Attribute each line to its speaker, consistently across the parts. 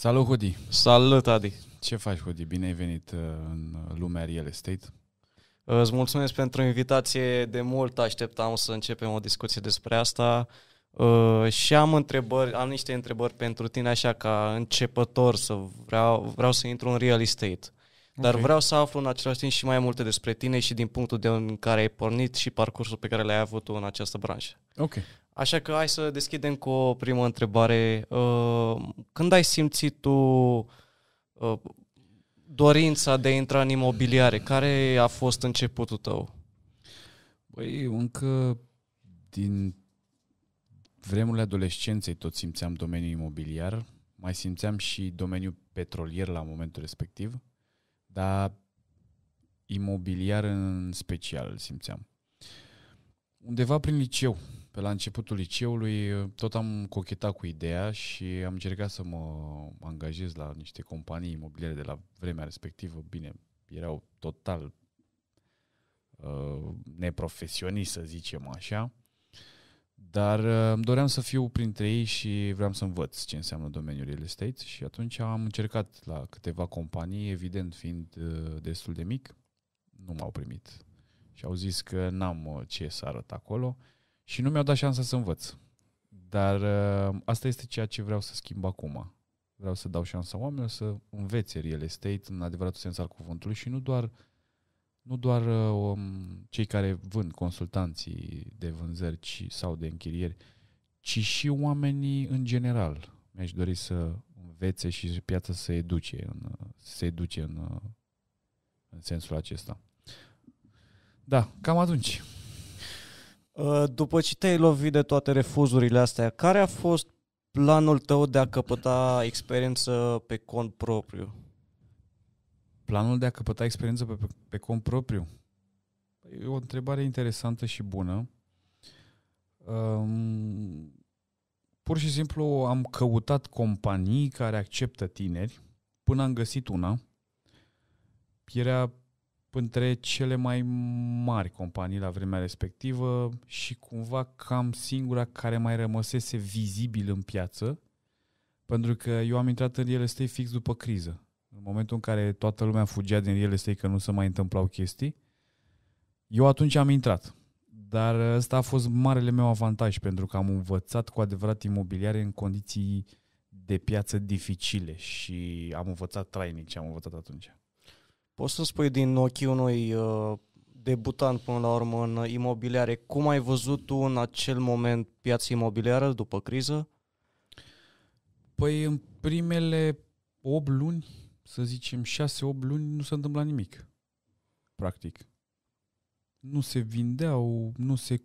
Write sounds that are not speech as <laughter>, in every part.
Speaker 1: Salut, Hudi! Salut, Adi! Ce faci, Hudi? Bine ai venit uh, în lumea real
Speaker 2: estate. Îți mulțumesc pentru invitație. De mult așteptam să începem o discuție despre asta. Uh, și am întrebări, am niște întrebări pentru tine, așa ca începător, să vreau, vreau să intru în real estate. Dar okay. vreau să aflu în același timp și mai multe despre tine și din punctul de în care ai pornit și parcursul pe care l-ai avut în această branșă. Ok, Așa că hai să deschidem cu o primă întrebare. Uh, când ai simțit tu uh, dorința de a intra în imobiliare? Care a fost începutul tău? Băi, încă din
Speaker 1: vremurile adolescenței tot simțeam domeniul imobiliar, mai simțeam și domeniul petrolier la momentul respectiv, dar imobiliar în special simțeam. Undeva prin liceu, pe la începutul liceului tot am cochetat cu ideea și am încercat să mă angajez la niște companii imobiliare de la vremea respectivă. Bine, erau total uh, neprofesioniști, să zicem așa. Dar uh, îmi doream să fiu printre ei și vreau să învăț ce înseamnă domeniul real estate și atunci am încercat la câteva companii, evident fiind uh, destul de mic, nu m-au primit. Și au zis că n-am uh, ce să arăt acolo și nu mi-au dat șansa să învăț. Dar uh, asta este ceea ce vreau să schimb acum. Vreau să dau șansa oamenilor să învețe real estate în adevăratul sens al cuvântului și nu doar nu doar uh, um, uh, cei care vând consultanții de vânzări ci, sau de închirieri, ci și oamenii în general. Mi-aș dori să învețe și piața să educe în, să educe în, uh, în sensul acesta.
Speaker 2: Da, cam atunci. Uh, după ce te-ai lovit de toate refuzurile astea, care a fost planul tău de a căpăta experiență pe cont propriu? Planul de a căpăta experiență pe, pe, pe
Speaker 1: cont propriu? Păi, e o întrebare interesantă și bună. Um, pur și simplu am căutat companii care acceptă tineri până am găsit una. Era între cele mai mari companii la vremea respectivă și cumva cam singura care mai rămăsese vizibil în piață, pentru că eu am intrat în real estate fix după criză. În momentul în care toată lumea fugea din real estate că nu se mai întâmplau chestii, eu atunci am intrat. Dar ăsta a fost marele meu avantaj pentru că am învățat cu adevărat imobiliare în condiții de piață dificile și am învățat trainic ce am învățat atunci.
Speaker 2: Poți să spui din ochii unui uh, debutant până la urmă în imobiliare, cum ai văzut tu în acel moment piața imobiliară după criză? Păi în
Speaker 1: primele 8 luni, să zicem 6-8 luni, nu s-a întâmplat nimic. Practic. Nu se vindeau, nu se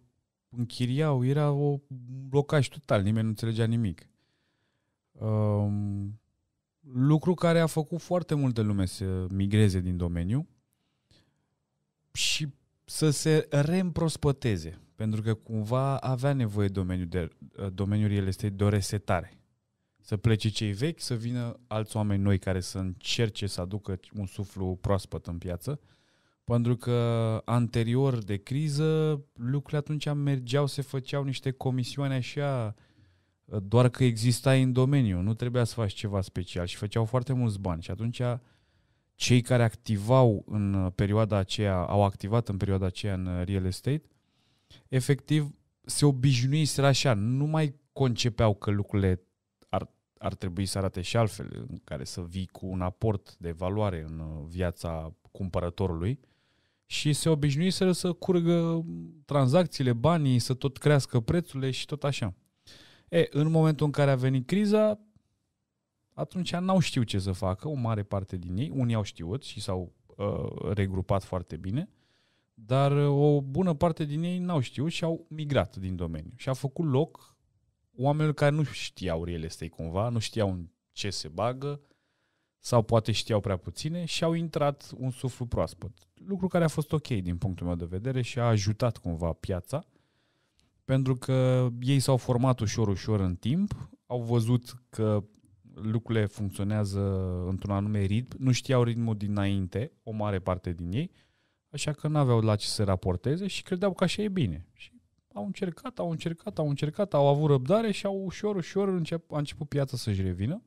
Speaker 1: închiriau, era o blocaj total, nimeni nu înțelegea nimic. Um, Lucru care a făcut foarte multe lume să migreze din domeniu și să se reîmprospăteze, pentru că cumva avea nevoie domeniul, de, domeniul real este de o resetare. Să plece cei vechi, să vină alți oameni noi care să încerce să aducă un suflu proaspăt în piață, pentru că anterior de criză lucrurile atunci mergeau, se făceau niște comisioane așa doar că existai în domeniu, nu trebuia să faci ceva special și făceau foarte mulți bani și atunci cei care activau în perioada aceea, au activat în perioada aceea în real estate, efectiv se obișnuiseră așa, nu mai concepeau că lucrurile ar, ar trebui să arate și altfel, în care să vii cu un aport de valoare în viața cumpărătorului și se obișnuiseră să curgă tranzacțiile, banii, să tot crească prețurile și tot așa. E, în momentul în care a venit criza, atunci n-au știut ce să facă, o mare parte din ei, unii au știut și s-au uh, regrupat foarte bine, dar uh, o bună parte din ei n-au știut și au migrat din domeniu. Și a făcut loc oamenilor care nu știau real estate cumva, nu știau în ce se bagă sau poate știau prea puține și au intrat un suflu proaspăt. Lucru care a fost ok din punctul meu de vedere și a ajutat cumva piața pentru că ei s-au format ușor, ușor în timp, au văzut că lucrurile funcționează într-un anume ritm, nu știau ritmul dinainte, o mare parte din ei, așa că nu aveau la ce să raporteze și credeau că așa e bine. Și au încercat, au încercat, au încercat, au avut răbdare și au ușor, ușor încep, a început piața să-și revină,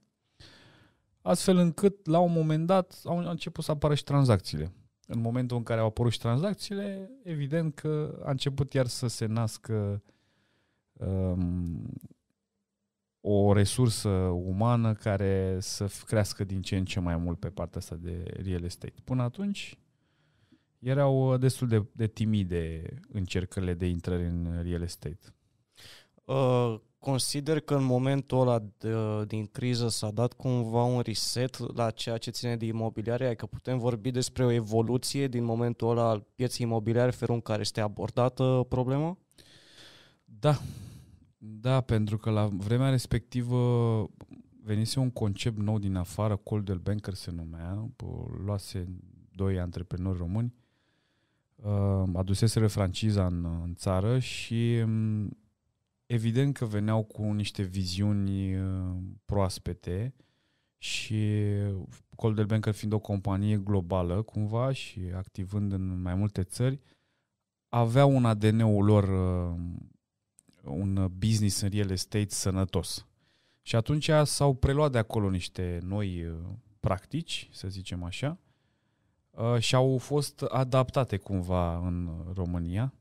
Speaker 1: astfel încât la un moment dat au început să apară și tranzacțiile. În momentul în care au apărut și tranzacțiile, evident că a început iar să se nască um, o resursă umană care să crească din ce în ce mai mult pe partea asta de real estate. Până atunci erau uh, destul de, de timide încercările de intrări în real estate.
Speaker 2: Uh, consider că în momentul ăla de, din criză s-a dat cumva un reset la ceea ce ține de imobiliare, că adică putem vorbi despre o evoluție din momentul ăla al pieței imobiliare, felul în care este abordată problema? Da,
Speaker 1: da, pentru că la vremea respectivă venise un concept nou din afară, Coldwell Banker se numea, luase doi antreprenori români, uh, aduseseră franciza în, în țară și um, evident că veneau cu niște viziuni uh, proaspete și Coldwell Banker fiind o companie globală cumva și activând în mai multe țări, aveau un ADN-ul lor, uh, un business în real estate sănătos. Și atunci s-au preluat de acolo niște noi uh, practici, să zicem așa, și au fost adaptate cumva în România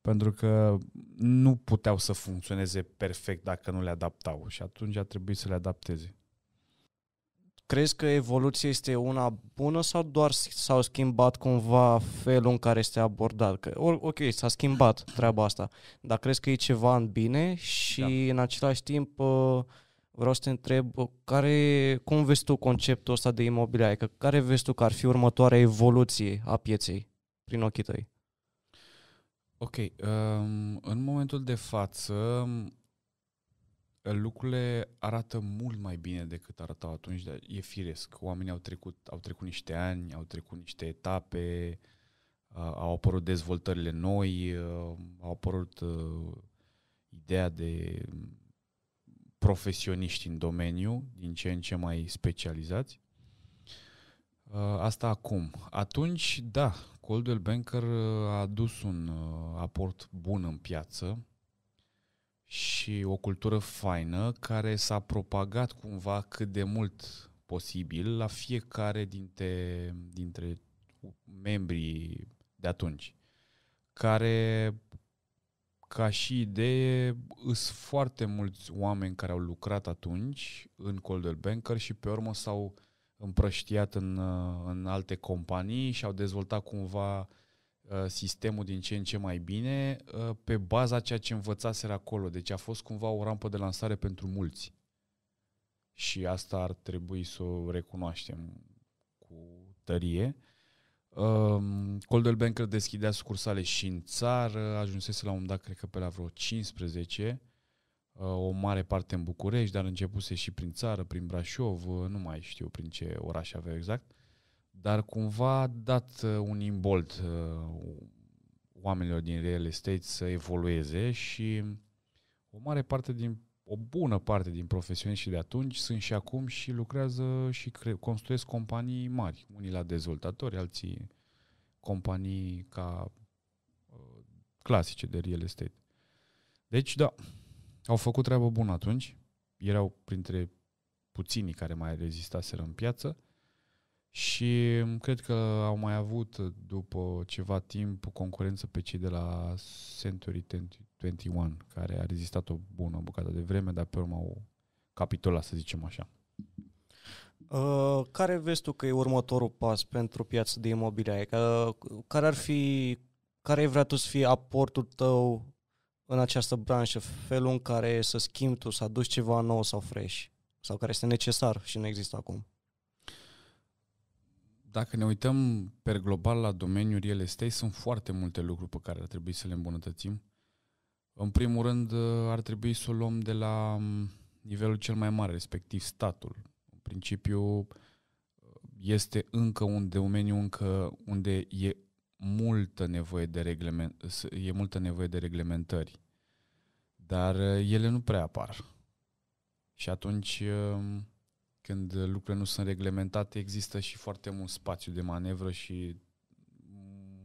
Speaker 1: pentru că nu puteau să funcționeze perfect dacă nu le adaptau și atunci a trebuit să le adapteze.
Speaker 2: Crezi că evoluția este una bună sau doar s-au schimbat cumva felul în care este abordat? Că, ok, s-a schimbat treaba asta, dar crezi că e ceva în bine și da. în același timp uh, vreau să te întreb uh, care, cum vezi tu conceptul ăsta de imobiliare? Că care vezi tu că ar fi următoarea evoluție a pieței prin ochii tăi?
Speaker 1: Ok. Um, în momentul de față, um, lucrurile arată mult mai bine decât arătau atunci, dar e firesc. Oamenii au trecut, au trecut niște ani, au trecut niște etape, uh, au apărut dezvoltările noi, uh, au apărut uh, ideea de profesioniști în domeniu, din ce în ce mai specializați. Uh, asta acum. Atunci, da, Coldwell Banker uh, a adus un uh, aport bun în piață și o cultură faină care s-a propagat cumva cât de mult posibil la fiecare dintre, dintre membrii de atunci, care ca și idee, sunt foarte mulți oameni care au lucrat atunci în Coldwell Banker și pe urmă s-au uh, împrăștiat în, uh, în alte companii și au dezvoltat cumva uh, sistemul din ce în ce mai bine uh, pe baza ceea ce învățaseră acolo. Deci a fost cumva o rampă de lansare pentru mulți. Și asta ar trebui să o recunoaștem cu tărie. Um, Coldwell Banker deschidea sucursale și în țară, ajunsese la un dat, cred că pe la vreo 15 o mare parte în București, dar începuse și prin țară, prin Brașov, uh, nu mai știu prin ce oraș avea exact, dar cumva a dat uh, un imbolt uh, oamenilor din real estate să evolueze și o mare parte din, o bună parte din profesioniști de atunci sunt și acum și lucrează și cre- construiesc companii mari, unii la dezvoltatori, alții companii ca clasice de real estate. Deci, da, au făcut treabă bună atunci, erau printre puținii care mai rezistaseră în piață și cred că au mai avut după ceva timp concurență pe cei de la Century 21, care a rezistat o bună bucată de vreme, dar pe urmă au capitolat, să zicem așa.
Speaker 2: Uh, care vezi tu că e următorul pas pentru piața de imobiliare? Uh, care ar fi, care ai vrea tu să fie aportul tău în această branșă, felul în care să schimbi tu, să aduci ceva nou sau fresh, sau care este necesar și nu există acum?
Speaker 1: Dacă ne uităm per global la domeniul real estate, sunt foarte multe lucruri pe care ar trebui să le îmbunătățim. În primul rând, ar trebui să o luăm de la mm, nivelul cel mai mare, respectiv statul. În principiu, este încă un domeniu încă unde e multă nevoie de reglement, e multă nevoie de reglementări, dar uh, ele nu prea apar. Și atunci, um, când lucrurile nu sunt reglementate, există și foarte mult spațiu de manevră și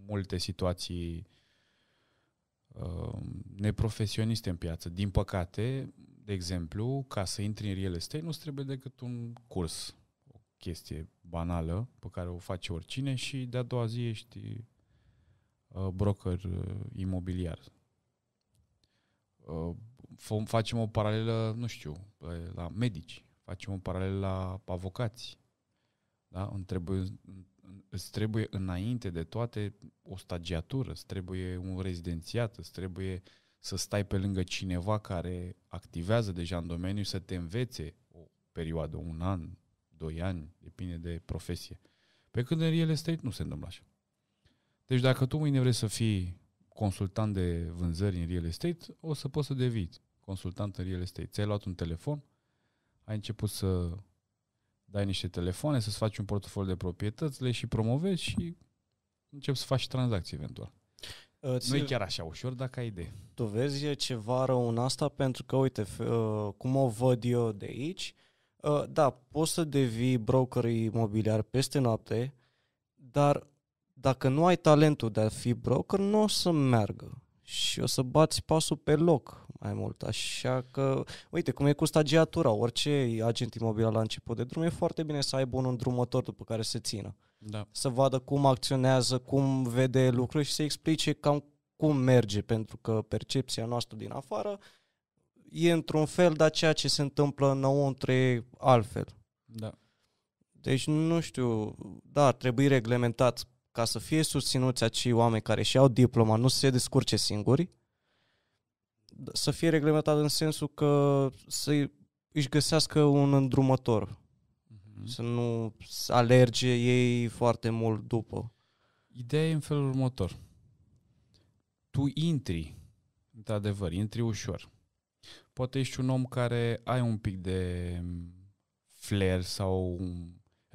Speaker 1: multe situații um, neprofesioniste în piață. Din păcate, de exemplu, ca să intri în real estate nu trebuie decât un curs, o chestie banală pe care o face oricine și de-a doua zi ești Uh, broker uh, imobiliar. Uh, facem o paralelă, nu știu, la medici, facem o paralelă la avocați. Da? Îți, trebuie, îți trebuie înainte de toate o stagiatură, îți trebuie un rezidențiat, îți trebuie să stai pe lângă cineva care activează deja în domeniu, să te învețe o perioadă, un an, doi ani, depinde de profesie. Pe când în real estate nu se întâmplă așa. Deci dacă tu mâine vrei să fii consultant de vânzări în real estate, o să poți să devii consultant în real estate. Ți-ai luat un telefon, ai început să dai niște telefoane, să-ți faci un portofoliu de proprietăți, le și promovezi și începi să faci tranzacții eventual. Uh, nu e chiar așa ușor dacă ai idee.
Speaker 2: Tu vezi ceva rău în asta pentru că, uite, uh, cum o văd eu de aici, uh, da, poți să devii broker imobiliar peste noapte, dar dacă nu ai talentul de a fi broker, nu o să meargă și o să bați pasul pe loc mai mult. Așa că, uite, cum e cu stagiatura, orice agent imobiliar la început de drum, e foarte bine să aibă un îndrumător după care să țină. Da. Să vadă cum acționează, cum vede lucruri și să explice cam cum merge, pentru că percepția noastră din afară e într-un fel, dar ceea ce se întâmplă înăuntru e altfel. Da. Deci, nu știu, da, ar trebui reglementat ca să fie susținuți acei oameni care și au diploma, nu se descurce singuri, să fie reglementat în sensul că să își găsească un îndrumător, mm-hmm. să nu alerge ei foarte mult după.
Speaker 1: Ideea e în felul următor.
Speaker 2: Tu intri, într-adevăr, intri
Speaker 1: ușor. Poate ești un om care ai un pic de flair sau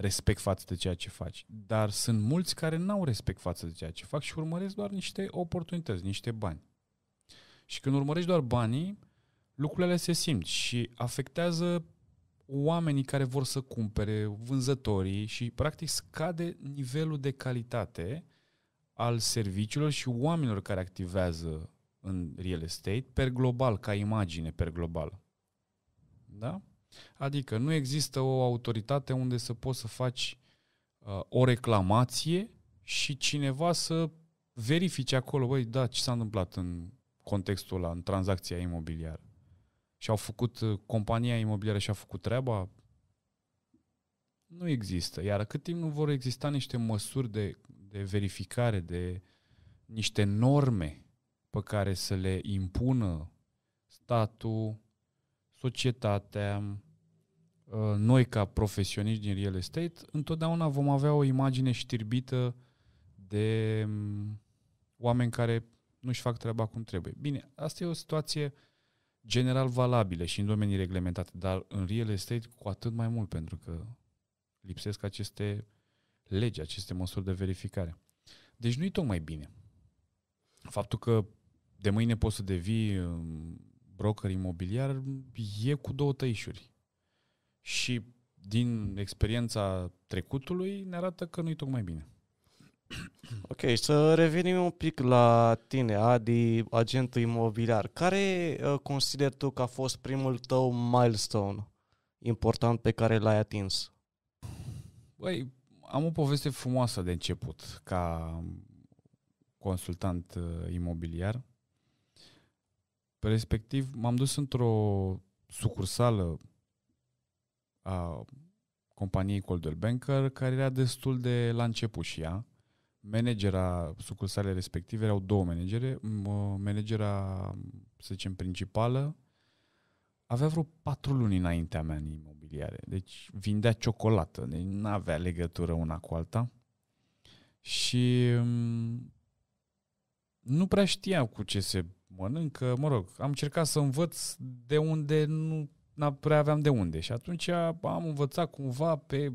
Speaker 1: respect față de ceea ce faci. Dar sunt mulți care n-au respect față de ceea ce fac și urmăresc doar niște oportunități, niște bani. Și când urmărești doar banii, lucrurile se simt și afectează oamenii care vor să cumpere, vânzătorii și practic scade nivelul de calitate al serviciilor și oamenilor care activează în real estate per global, ca imagine per global. Da? Adică nu există o autoritate unde să poți să faci uh, o reclamație și cineva să verifice acolo, băi, da, ce s-a întâmplat în contextul ăla, în tranzacția imobiliară. Și au făcut, uh, compania imobiliară și-a făcut treaba? Nu există. Iar cât timp nu vor exista niște măsuri de, de verificare, de niște norme pe care să le impună statul, societatea, uh, noi ca profesioniști din real estate, întotdeauna vom avea o imagine știrbită de mm, oameni care nu-și fac treaba cum trebuie. Bine, asta e o situație general valabilă și în domenii reglementate, dar în real estate cu atât mai mult, pentru că lipsesc aceste legi, aceste măsuri de verificare. Deci nu-i tocmai bine. Faptul că de mâine poți să devii mm, broker imobiliar e cu două tăișuri. Și din
Speaker 2: experiența trecutului ne arată că nu-i tocmai bine. <clears throat> Ok, să revenim un pic la tine, Adi, agentul imobiliar. Care uh, consider tu că a fost primul tău milestone important pe care l-ai atins?
Speaker 1: Băi, am o poveste frumoasă de început ca consultant uh, imobiliar. Respectiv, m-am dus într-o sucursală a companiei Coldwell Banker, care era destul de la început și ea. Managera sucursalei respective erau două managere. Managera, să zicem, principală avea vreo patru luni înaintea mea în imobiliare. Deci vindea ciocolată, deci nu avea legătură una cu alta. Și mm, nu prea știa cu ce se mănâncă, mă rog, am încercat să învăț de unde nu n prea aveam de unde și atunci am învățat cumva pe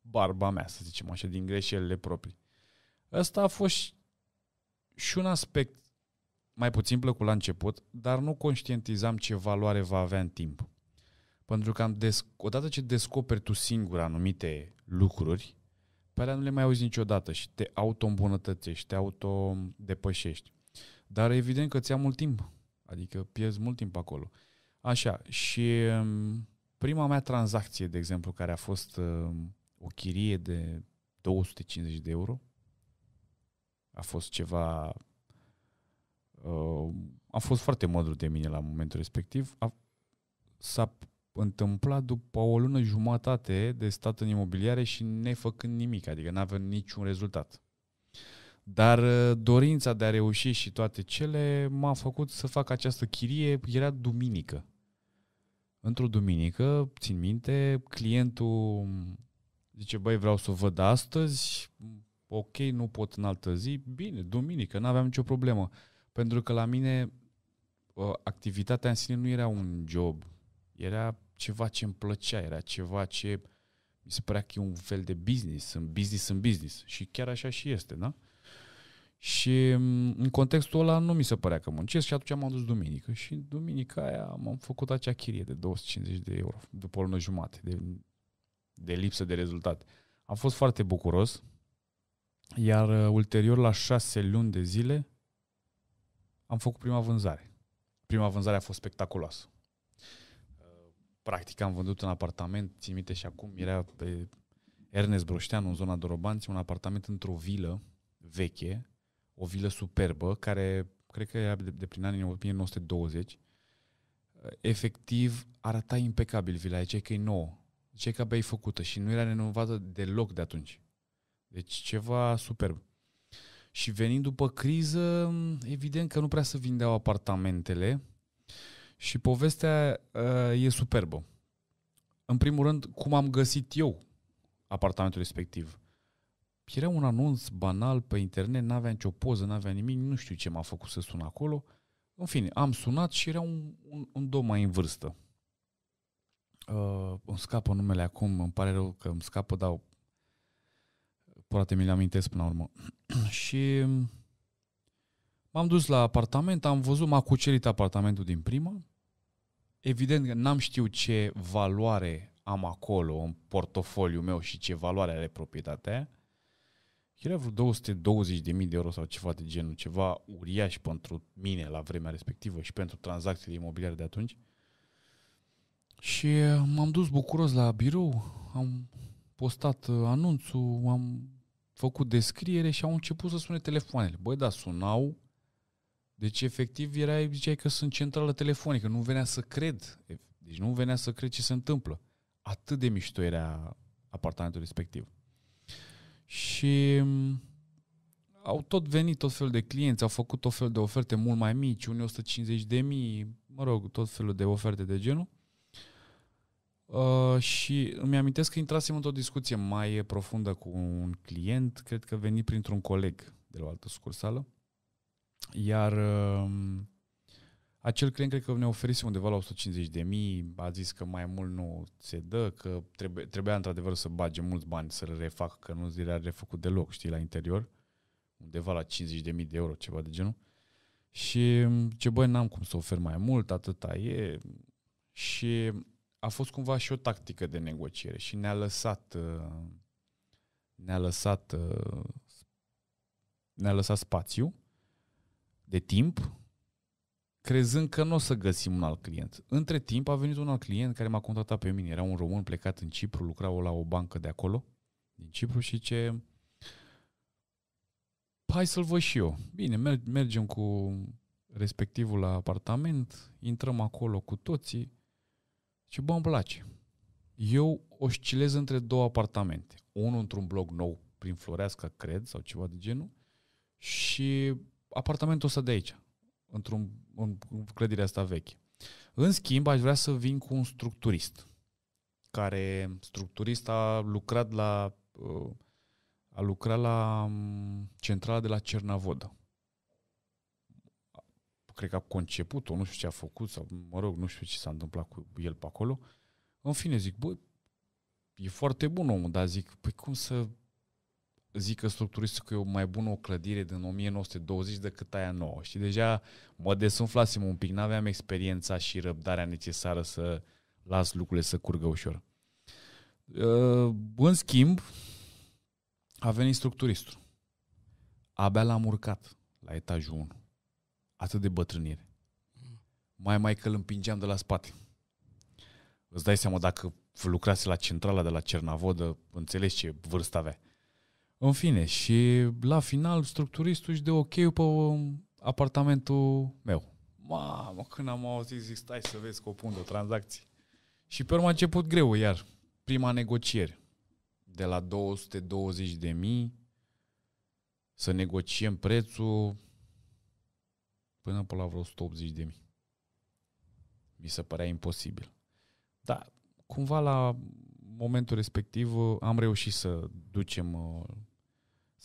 Speaker 1: barba mea, să zicem așa, din greșelile proprii. Ăsta a fost și un aspect mai puțin plăcut la început, dar nu conștientizam ce valoare va avea în timp. Pentru că am des- odată ce descoperi tu singur anumite lucruri, pe alea nu le mai auzi niciodată și te auto-îmbunătățești, te auto-depășești. Dar evident că ți-a mult timp. Adică pierzi mult timp acolo. Așa, și um, prima mea tranzacție, de exemplu, care a fost um, o chirie de 250 de euro, a fost ceva... Uh, a fost foarte modru de mine la momentul respectiv. A, s-a întâmplat după o lună jumătate de stat în imobiliare și nefăcând nimic, adică n-avem niciun rezultat. Dar uh, dorința de a reuși și toate cele m-a făcut să fac această chirie. Era duminică. Într-o duminică, țin minte, clientul zice, băi, vreau să o văd astăzi, ok, nu pot în altă zi, bine, duminică, nu aveam nicio problemă. Pentru că la mine uh, activitatea în sine nu era un job, era ceva ce îmi plăcea, era ceva ce mi se părea că e un fel de business, în business în business. Și chiar așa și este, da? Și mm, în contextul ăla nu mi se părea că muncesc și atunci m-am dus duminică. Și duminica aia m-am făcut acea chirie de 250 de euro după o lună jumate de, de lipsă de rezultat. Am fost foarte bucuros, iar uh, ulterior la șase luni de zile am făcut prima vânzare. Prima vânzare a fost spectaculoasă. Uh, practic am vândut un apartament, țin minte și acum, era pe Ernest Broșteanu, în zona Dorobanți, un apartament într-o vilă veche, o vilă superbă care cred că era de, de prin anii 1920, efectiv arăta impecabil vila, cei că e nouă, cei că abia făcută și nu era renovată deloc de atunci. Deci ceva superb. Și venind după criză, evident că nu prea se vindeau apartamentele și povestea uh, e superbă. În primul rând, cum am găsit eu apartamentul respectiv. Era un anunț banal pe internet, n-avea nicio poză, n-avea nimic, nu știu ce m-a făcut să sun acolo. În fine, am sunat și era un, un, un domn mai în vârstă. Uh, îmi scapă numele acum, îmi pare rău că îmi scapă, dar poate mi-l amintesc până la urmă. <clears throat> și m-am dus la apartament, am văzut, m-a cucerit apartamentul din prima. Evident că n-am știut ce valoare am acolo în portofoliu meu și ce valoare are proprietatea era vreo 220.000 de euro sau ceva de genul, ceva uriaș pentru mine la vremea respectivă și pentru tranzacțiile imobiliare de atunci. Și uh, m-am dus bucuros la birou, am postat uh, anunțul, am făcut descriere și au început să sune telefoanele. Băi, da, sunau, deci efectiv era, ziceai că sunt centrală telefonică, nu venea să cred, deci nu venea să cred ce se întâmplă. Atât de mișto era apartamentul respectiv. Și mm, au tot venit tot felul de clienți, au făcut tot felul de oferte mult mai mici, unii 150 de mii, mă rog, tot felul de oferte de genul. Uh, și îmi amintesc că intrasem într-o discuție mai profundă cu un client, cred că venit printr-un coleg de la o altă sucursală, iar uh, acel client cred că ne oferise undeva la 150 de mii, a zis că mai mult nu se dă, că trebuie, trebuia într-adevăr să bage mulți bani să-l refac, că nu zilea a refăcut deloc, știi, la interior, undeva la 50 de mii de euro, ceva de genul. Și mm, ce băi, n-am cum să ofer mai mult, atâta e. Și a fost cumva și o tactică de negociere și ne-a lăsat uh, ne-a lăsat uh, ne-a lăsat spațiu de timp crezând că nu o să găsim un alt client. Între timp a venit un alt client care m-a contactat pe mine. Era un român plecat în Cipru, lucra la o bancă de acolo, din Cipru și ce hai să-l văd și eu. Bine, mer- mergem cu respectivul la apartament, intrăm acolo cu toții și bă, îmi place. Eu oscilez între două apartamente. Unul într-un bloc nou, prin Floreasca, cred, sau ceva de genul, și apartamentul ăsta de aici într-un în clădire asta veche. În schimb, aș vrea să vin cu un structurist, care structurist a lucrat la uh, a lucrat la mm, centrala de la Cernavodă. Cred că a conceput-o, nu știu ce a făcut, sau mă rog, nu știu ce s-a întâmplat cu el pe acolo. În fine, zic, bă, e foarte bun omul, dar zic, păi cum să zic că structuristică e o mai bună o clădire din 1920 decât aia nouă. Și deja mă desumflasem un pic, n-aveam experiența și răbdarea necesară să las lucrurile să curgă ușor. Uh, în schimb, a venit structuristul. Abia l-am urcat la etajul 1. Atât de bătrânire. Mai mai că îl împingeam de la spate. Îți dai seama dacă lucrase la centrala de la Cernavodă, înțelegi ce vârstă avea. În fine, și la final structuristul își dă ok pe apartamentul meu. Mamă, când am auzit, zic, stai să vezi că o pun de o tranzacție. Și pe urmă a început greu, iar prima negociere. De la 220 de mii să negociem prețul până pe la vreo 180 de mii. Mi se părea imposibil. Dar cumva la momentul respectiv am reușit să ducem uh,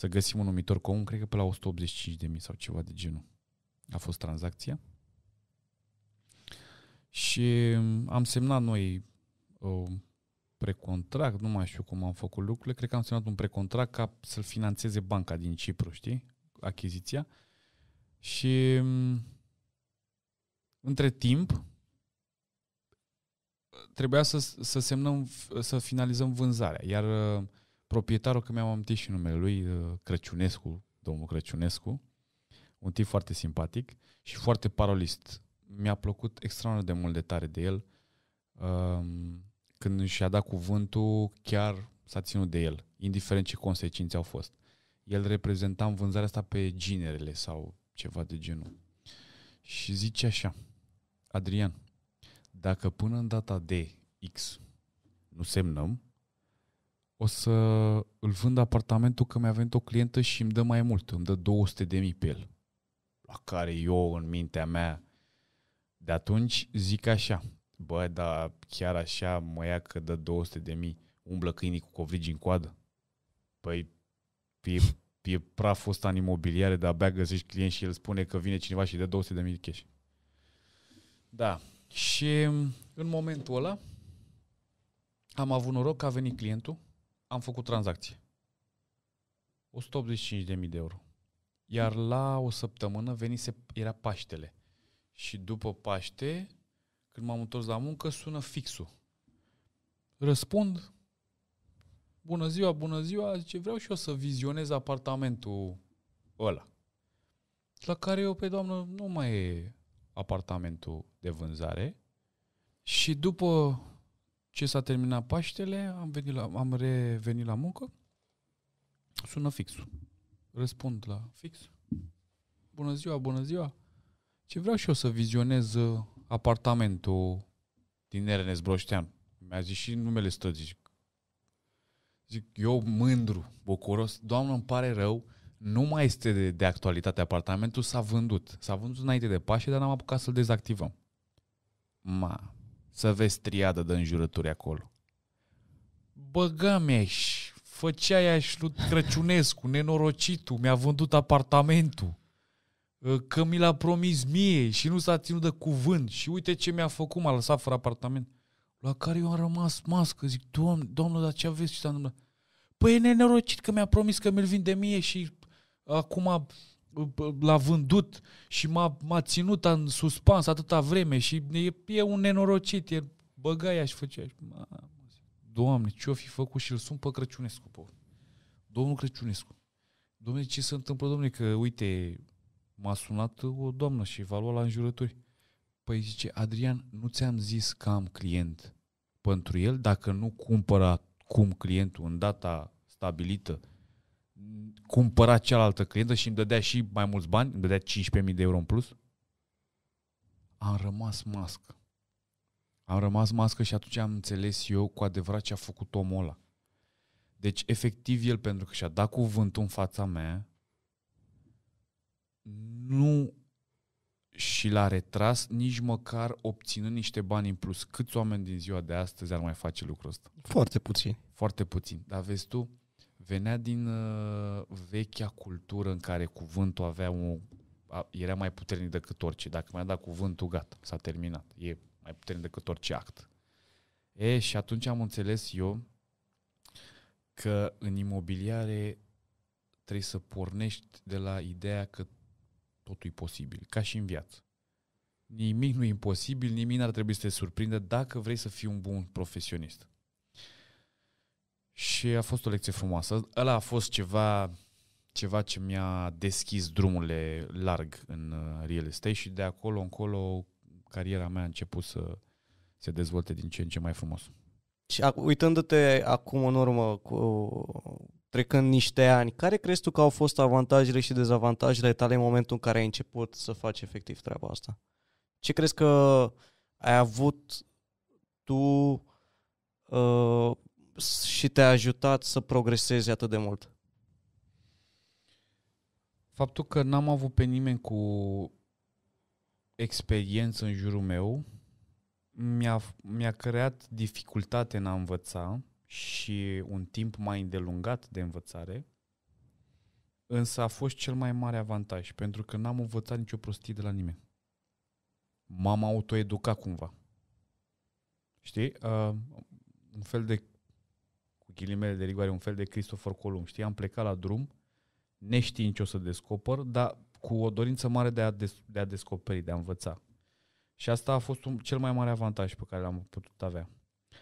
Speaker 1: să găsim un numitor comun, cred că pe la 185.000 sau ceva de genul. A fost tranzacția. Și mm, am semnat noi uh, precontract, nu mai știu cum am făcut lucrurile, cred că am semnat un precontract ca să-l financeze banca din Cipru, știi? Achiziția. Și mm, între timp trebuia să, să semnăm, să finalizăm vânzarea, iar uh, proprietarul, că mi-am amintit și numele lui, uh, Crăciunescu, domnul Crăciunescu, un tip foarte simpatic și foarte parolist. Mi-a plăcut extraordinar de mult de tare de el. Um, când și-a dat cuvântul, chiar s-a ținut de el, indiferent ce consecințe au fost. El reprezenta în vânzarea asta pe ginerele sau ceva de genul. Și zice așa, Adrian, dacă până în data de X nu semnăm, o să îl vând apartamentul că mi-a venit o clientă și îmi dă mai mult, îmi dă 200 de mii pe el. La care eu, în mintea mea, de atunci zic așa, bă, dar chiar așa mă ia că dă 200 de mii, umblă câinii cu covrigi în coadă? Păi, e, e praful ăsta în imobiliare, dar abia găsești client și el spune că vine cineva și dă 200 de mii cash. Da, și în momentul ăla am avut noroc că a venit clientul, am făcut tranzacție. 185.000 de euro. Iar la o săptămână venise, era Paștele. Și după Paște, când m-am întors la muncă, sună fixul. Răspund, bună ziua, bună ziua, zice, vreau și eu să vizionez apartamentul ăla. La care eu, pe doamnă, nu mai e apartamentul de vânzare. Și după ce s-a terminat Paștele, am, venit la, am revenit la muncă, sună fixul. Răspund la fix. Bună ziua, bună ziua. Ce vreau și eu să vizionez uh, apartamentul din Ernest Broștean. Mi-a zis și numele străzii. Zic, zic, eu mândru, bucuros, doamnă, îmi pare rău, nu mai este de, de actualitate apartamentul, s-a vândut. S-a vândut înainte de pașe, dar n-am apucat să-l dezactivăm. Ma, să vezi triadă de înjurături acolo. făcea ea și lui Crăciunescu, nenorocitul, mi-a vândut apartamentul, ă, că mi l-a promis mie și nu s-a ținut de cuvânt și uite ce mi-a făcut, m-a lăsat fără apartament. La care eu am rămas mască, zic, doamne, doamnă, dar ce aveți ce s-a întâmplat? Păi e nenorocit că mi-a promis că mi-l vinde mie și acum l-a vândut și m-a, m-a ținut în suspans atâta vreme și e, e un nenorocit, e băgaia și făcea. Și, doamne, ce-o fi făcut și îl sun pe Crăciunescu, pe domnul Crăciunescu. Domnule, ce se întâmplă, domnule, că uite, m-a sunat o doamnă și v-a luat la înjurături. Păi zice, Adrian, nu ți-am zis că am client pentru el, dacă nu cumpăra cum clientul în data stabilită cumpăra cealaltă clientă și îmi dădea și mai mulți bani, îmi dădea 15.000 de euro în plus, am rămas mască. Am rămas mască și atunci am înțeles eu cu adevărat ce a făcut omul ăla. Deci, efectiv, el, pentru că și-a dat cuvântul în fața mea, nu și l-a retras nici măcar obținând niște bani în plus. Câți oameni din ziua de astăzi ar mai face lucrul ăsta?
Speaker 2: Foarte puțin.
Speaker 1: Foarte puțin. Dar vezi tu, venea din uh, vechea cultură în care cuvântul avea un, a, era mai puternic decât orice. Dacă mi-a dat cuvântul, gata, s-a terminat. E mai puternic decât orice act. E, și atunci am înțeles eu că în imobiliare trebuie să pornești de la ideea că totul e posibil, ca și în viață. Nimic nu e imposibil, nimic n-ar trebui să te surprindă dacă vrei să fii un bun profesionist. Și a fost o lecție frumoasă. Ăla a fost ceva, ceva ce mi-a deschis drumurile larg în uh, real estate și de acolo încolo cariera mea a început să se dezvolte din ce în ce mai frumos.
Speaker 2: Și uitându-te acum în urmă, cu, trecând niște ani, care crezi tu că au fost avantajele și dezavantajele tale în momentul în care ai început să faci efectiv treaba asta? Ce crezi că ai avut tu uh, și te-a ajutat să progresezi atât de mult?
Speaker 1: Faptul că n-am avut pe nimeni cu experiență în jurul meu mi-a, mi-a creat dificultate în a învăța și un timp mai îndelungat de învățare, însă a fost cel mai mare avantaj, pentru că n-am învățat nicio prostie de la nimeni. M-am autoeducat cumva. Știi? Uh, un fel de cu ghilimele de rigoare, un fel de Christopher Columb, știi, am plecat la drum, neștiind ce o să descoper, dar cu o dorință mare de a, des- de a descoperi, de a învăța. Și asta a fost un, cel mai mare avantaj pe care l-am putut avea.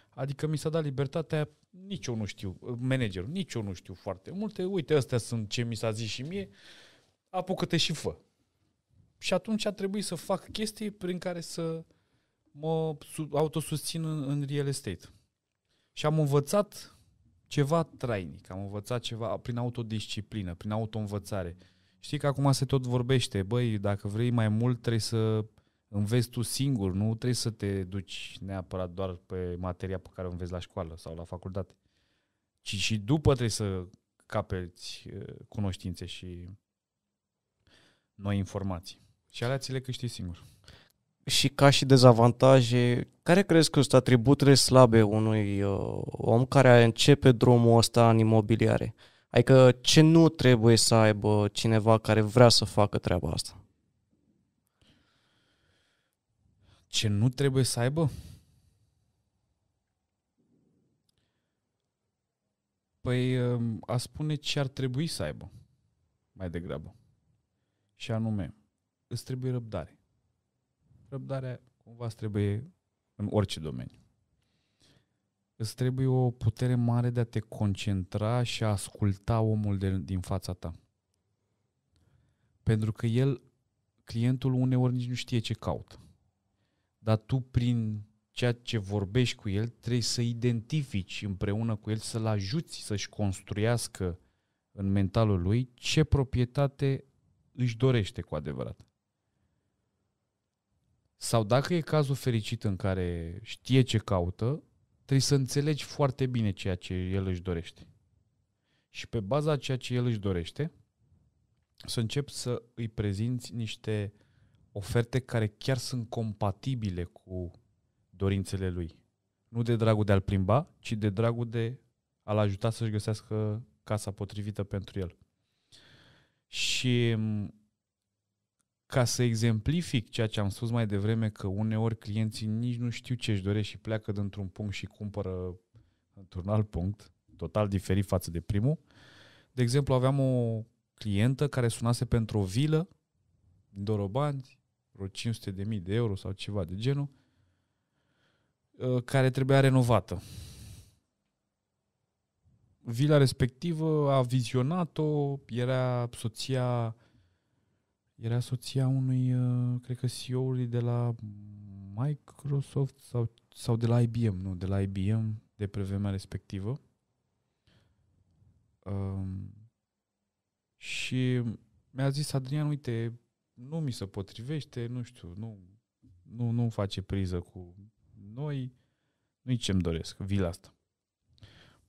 Speaker 1: Adică mi s-a dat libertatea, nici eu nu știu, managerul, nici eu nu știu foarte multe, uite, astea sunt ce mi s-a zis și mie, apucă-te și fă. Și atunci a trebuit să fac chestii prin care să mă autosusțin în, în real estate. Și am învățat ceva trainic, am învățat ceva prin autodisciplină, prin autoînvățare. Știi că acum se tot vorbește, băi, dacă vrei mai mult trebuie să înveți tu singur, nu trebuie să te duci neapărat doar pe materia pe care o înveți la școală sau la facultate, ci și după trebuie să capeți uh, cunoștințe și noi informații. Și alea ți le câștigi singur
Speaker 2: și ca și dezavantaje, care crezi că sunt atributele slabe unui uh, om care începe drumul ăsta în imobiliare? Adică ce nu trebuie să aibă cineva care vrea să facă treaba asta? Ce
Speaker 1: nu trebuie să aibă? Păi um, a spune ce ar trebui să aibă mai degrabă. Și anume, îți trebuie răbdare. Răbdarea cumva îți trebuie în orice domeniu. Îți trebuie o putere mare de a te concentra și a asculta omul de, din fața ta. Pentru că el, clientul uneori nici nu știe ce caută. Dar tu prin ceea ce vorbești cu el, trebuie să identifici împreună cu el, să-l ajuți să-și construiască în mentalul lui ce proprietate își dorește cu adevărat. Sau dacă e cazul fericit în care știe ce caută, trebuie să înțelegi foarte bine ceea ce el își dorește. Și pe baza ceea ce el își dorește, să încep să îi prezinți niște oferte care chiar sunt compatibile cu dorințele lui. Nu de dragul de a-l plimba, ci de dragul de a-l ajuta să-și găsească casa potrivită pentru el. Și ca să exemplific ceea ce am spus mai devreme, că uneori clienții nici nu știu ce își doresc și pleacă dintr-un punct și cumpără într-un alt punct, total diferit față de primul. De exemplu, aveam o clientă care sunase pentru o vilă din Dorobanți, vreo 500 de mii de euro sau ceva de genul, ă, care trebuia renovată. Vila respectivă a vizionat-o, era soția era soția unui, uh, cred că CEO-ului de la Microsoft sau, sau de la IBM, nu, de la IBM, de pe vremea respectivă. Um, și mi-a zis, Adrian, uite, nu mi se potrivește, nu știu, nu, nu, nu face priză cu noi, nu-i ce-mi doresc, vila asta.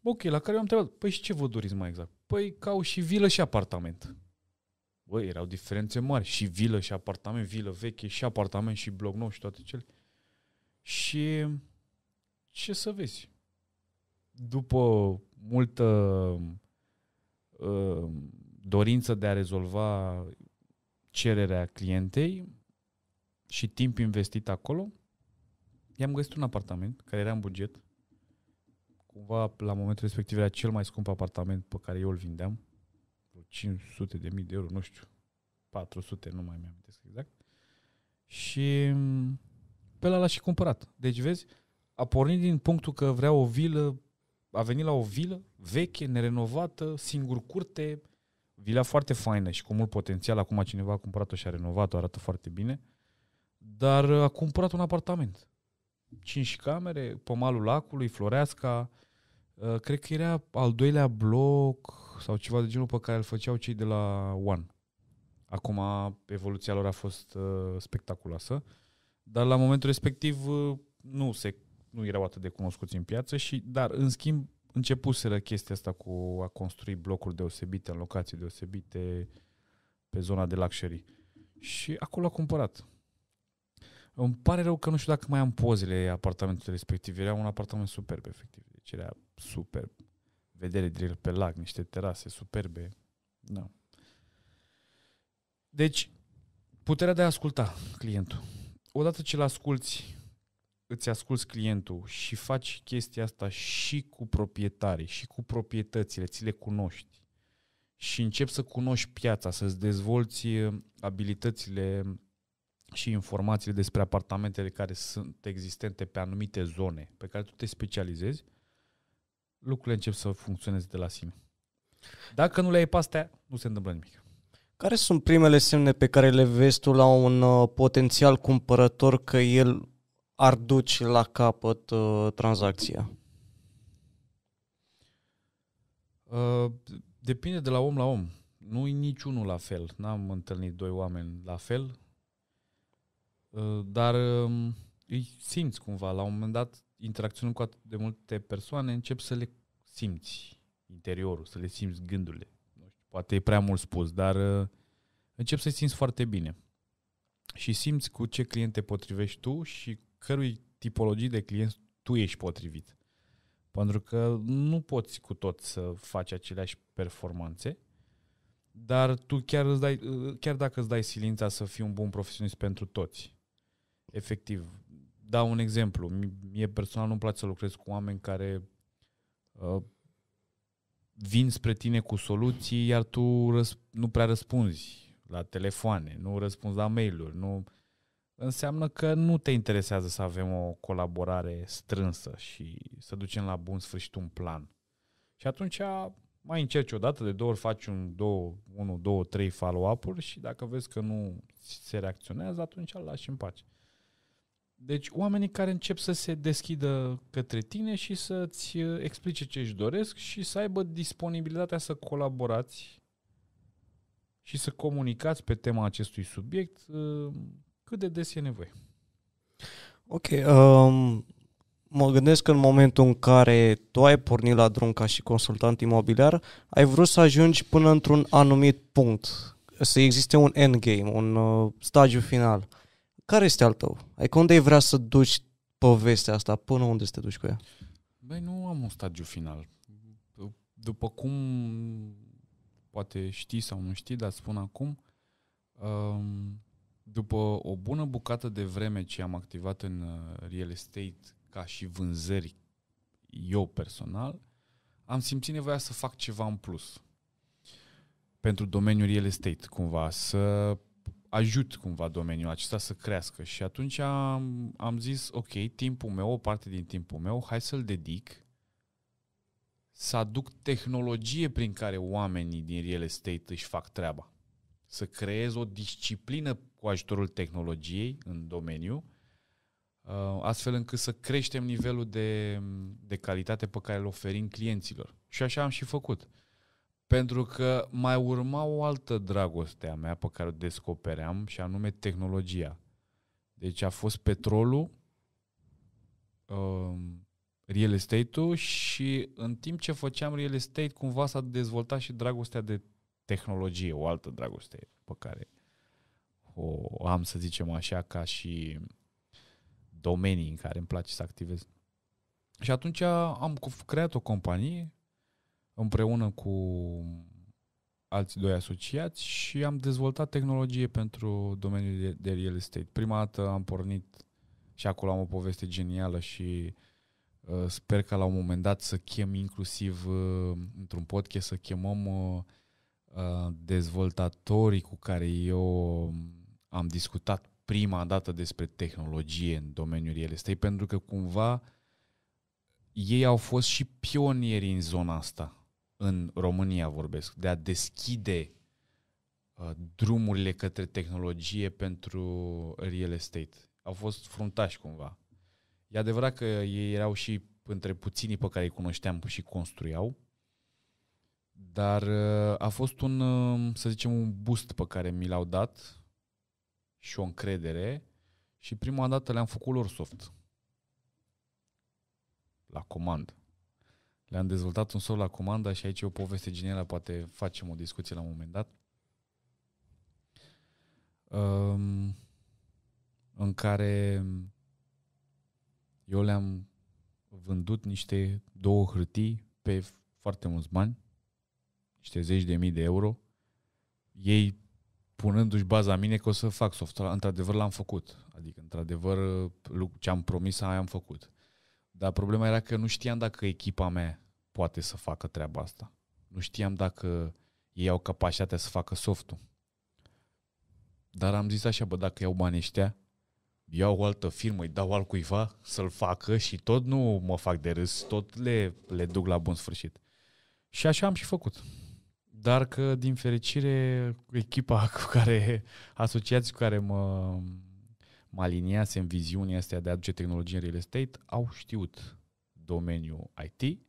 Speaker 1: Ok, la care eu am întrebat, păi și ce vă doriți mai exact? Păi ca și vilă și apartament. Bă, erau diferențe mari. Și vilă și apartament, vilă veche și apartament și bloc nou și toate cele. Și ce să vezi? După multă uh, dorință de a rezolva cererea clientei și timp investit acolo, i-am găsit un apartament care era în buget. Cumva, la momentul respectiv, era cel mai scump apartament pe care eu îl vindeam 500 de mii de euro, nu știu, 400, nu mai mi-am exact. Și mm, pe ăla l-a și cumpărat. Deci, vezi, a pornit din punctul că vrea o vilă, a venit la o vilă veche, nerenovată, singur curte, vila foarte faină și cu mult potențial. Acum cineva a cumpărat-o și a renovat-o, arată foarte bine. Dar a cumpărat un apartament. cinci camere, pe malul lacului, Floreasca, cred că era al doilea bloc, sau ceva de genul pe care îl făceau cei de la One. Acum evoluția lor a fost uh, spectaculoasă, dar la momentul respectiv uh, nu, se, nu erau atât de cunoscuți în piață, și dar în schimb începuseră chestia asta cu a construi blocuri deosebite, în locații deosebite, pe zona de luxury. Și acolo a cumpărat. Îmi pare rău că nu știu dacă mai am pozele apartamentului respectiv. Era un apartament superb, efectiv. Deci era superb vedere direct pe lac, niște terase superbe. Nu. Da. Deci, puterea de a asculta clientul. Odată ce îl asculți, îți asculți clientul și faci chestia asta și cu proprietarii, și cu proprietățile, ți le cunoști și începi să cunoști piața, să-ți dezvolți eh, abilitățile și informațiile despre apartamentele care sunt existente pe anumite zone pe care tu te specializezi, lucrurile încep să funcționeze de la sine. Dacă nu le ai pe astea, nu se întâmplă nimic.
Speaker 2: Care sunt primele semne pe care le vezi tu la un uh, potențial cumpărător că el ar duce la capăt uh, tranzacția?
Speaker 1: Uh, depinde de la om la om. Nu e niciunul la fel. N-am întâlnit doi oameni la fel, uh, dar uh, îi simți cumva. La un moment dat interacționând cu atât de multe persoane, încep să le simți interiorul, să le simți gândurile. Nu știu, poate e prea mult spus, dar uh, încep să-i simți foarte bine. Și simți cu ce te potrivești tu și cărui tipologii de clienți tu ești potrivit. Pentru că nu poți cu tot să faci aceleași performanțe, dar tu chiar, îți dai, uh, chiar dacă îți dai silința să fii un bun profesionist pentru toți, efectiv, dau un exemplu. Mie personal nu-mi place să lucrez cu oameni care uh, vin spre tine cu soluții, iar tu răsp- nu prea răspunzi la telefoane, nu răspunzi la mail-uri, nu... Înseamnă că nu te interesează să avem o colaborare strânsă și să ducem la bun sfârșit un plan. Și atunci mai încerci o dată, de două ori faci un, două, unu, două, trei follow-up-uri și dacă vezi că nu se reacționează, atunci îl lași în pace. Deci oamenii care încep să se deschidă către tine și să-ți uh, explice ce își doresc și să aibă disponibilitatea să colaborați și să comunicați pe tema acestui subiect uh, cât de des e nevoie.
Speaker 2: Ok, um, mă gândesc că în momentul în care tu ai pornit la drum ca și consultant imobiliar, ai vrut să ajungi până într-un anumit punct, să existe un endgame, un uh, stagiu final. Care este al tău? Adică unde ai vrea să duci povestea asta? Până unde să te duci cu ea?
Speaker 1: Băi, nu am un stadiu final. După cum poate știi sau nu știi, dar spun acum, um, după o bună bucată de vreme ce am activat în uh, real estate ca și vânzări, eu personal, am simțit nevoia să fac ceva în plus pentru domeniul real estate, cumva, să ajut cumva domeniul acesta să crească. Și atunci am, am zis, ok, timpul meu, o parte din timpul meu, hai să-l dedic să aduc tehnologie prin care oamenii din real estate își fac treaba. Să creez o disciplină cu ajutorul tehnologiei în domeniu, uh, astfel încât să creștem nivelul de, de calitate pe care îl oferim clienților. Și așa am și făcut. Pentru că mai urma o altă dragoste a mea pe care o descopeream și anume tehnologia. Deci a fost petrolul, um, real estate-ul și în timp ce făceam real estate, cumva s-a dezvoltat și dragostea de tehnologie, o altă dragoste pe care o am, să zicem așa, ca și domenii în care îmi place să activez. Și atunci am creat o companie împreună cu alți doi asociați și am dezvoltat tehnologie pentru domeniul de, de real estate. Prima dată am pornit și acolo am o poveste genială și uh, sper că la un moment dat să chem inclusiv uh, într-un podcast să chemăm uh, uh, dezvoltatorii cu care eu am discutat prima dată despre tehnologie în domeniul real estate pentru că cumva ei au fost și pionieri în zona asta în România vorbesc, de a deschide uh, drumurile către tehnologie pentru real estate. Au fost fruntași cumva. E adevărat că ei erau și între puținii pe care îi cunoșteam și construiau, dar uh, a fost un, uh, să zicem, un boost pe care mi l-au dat și o încredere și prima dată le-am făcut lor soft. La comandă le-am dezvoltat un sol la comanda și aici e o poveste generală, poate facem o discuție la un moment dat. Um, în care eu le-am vândut niște două hârtii pe foarte mulți bani, niște zeci de mii de euro, ei punându-și baza mine că o să fac softul, într-adevăr l-am făcut. Adică, într-adevăr, ce am promis, aia am făcut. Dar problema era că nu știam dacă echipa mea poate să facă treaba asta. Nu știam dacă ei au capacitatea să facă softul. Dar am zis așa, bă, dacă iau banii ăștia, iau o altă firmă, îi dau altcuiva cuiva să-l facă și tot nu mă fac de râs, tot le, le duc la bun sfârșit. Și așa am și făcut. Dar că, din fericire, echipa <laughs> cu care, asociații cu care mă, mă aliniasem viziunea asta de a aduce tehnologie în real estate, au știut domeniul IT